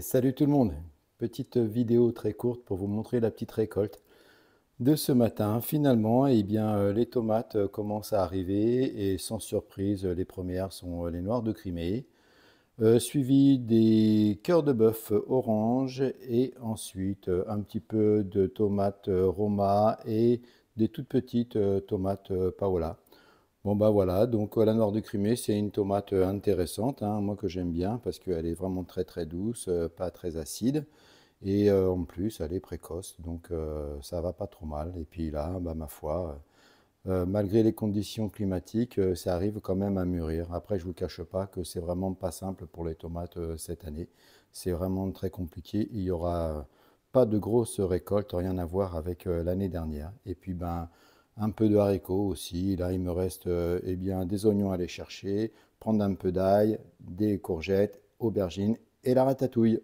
salut tout le monde Petite vidéo très courte pour vous montrer la petite récolte de ce matin. Finalement, eh bien, euh, les tomates euh, commencent à arriver et sans surprise, les premières sont euh, les noires de Crimée, suivies des cœurs de bœuf orange et ensuite un petit peu de tomates Roma et des toutes petites tomates Paola. Bon ben voilà, donc euh, la noire de Crimée, c'est une tomate euh, intéressante, hein, moi que j'aime bien parce qu'elle est vraiment très très douce, euh, pas très acide. Et en plus, elle est précoce, donc ça va pas trop mal. Et puis là, bah, ma foi, malgré les conditions climatiques, ça arrive quand même à mûrir. Après, je vous cache pas que c'est vraiment pas simple pour les tomates cette année. C'est vraiment très compliqué. Il y aura pas de grosse récolte, rien à voir avec l'année dernière. Et puis ben un peu de haricots aussi. Là, il me reste euh, eh bien, des oignons à aller chercher, prendre un peu d'ail, des courgettes, aubergines et la ratatouille.